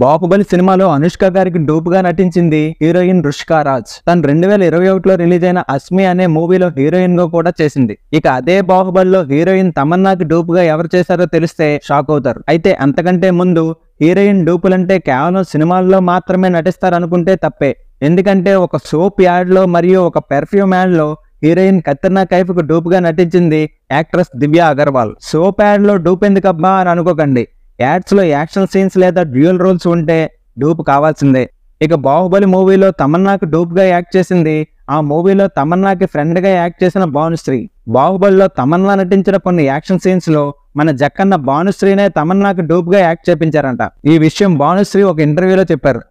బాహుబలి సినిమాలో అనుష్క గారికి డూపుగా నటించింది హీరోయిన్ రుష్కా రాజ్ తను రెండు వేల ఇరవై ఒకటిలో రిలీజ్ అయిన అస్మి అనే మూవీలో హీరోయిన్ గా కూడా చేసింది ఇక అదే బాహుబలిలో హీరోయిన్ తమన్నాకి డూపుగా ఎవరు చేశారో తెలిస్తే షాక్ అవుతారు అయితే అంతకంటే ముందు హీరోయిన్ డూపులంటే కేవలం సినిమాల్లో మాత్రమే నటిస్తారనుకుంటే తప్పే ఎందుకంటే ఒక సోప్ యాడ్లో మరియు ఒక పెర్ఫ్యూమ్ యాడ్లో హీరోయిన్ కత్రినా కైఫ్కు డూపుగా నటించింది యాక్ట్రెస్ దివ్య అగర్వాల్ సోప్ యాడ్లో ఎందుకబ్బా అని అనుకోకండి యాడ్స్లో యాక్షన్ సీన్స్ లేదా డ్యూయల్ రోల్స్ ఉంటే డూప్ కావాల్సిందే ఇక బాహుబలి మూవీలో తమన్నాకు డూప్గా యాక్ట్ చేసింది ఆ మూవీలో తమన్నాకి ఫ్రెండ్గా యాక్ట్ చేసిన భానుశ్రీ బాహుబలిలో తమన్నా నటించిన కొన్ని యాక్షన్ సీన్స్లో మన జక్కన్న భానుశ్రీనే తమన్నాకు డూప్గా యాక్ట్ చేపించారంట ఈ విషయం భానుశ్రీ ఒక ఇంటర్వ్యూలో చెప్పారు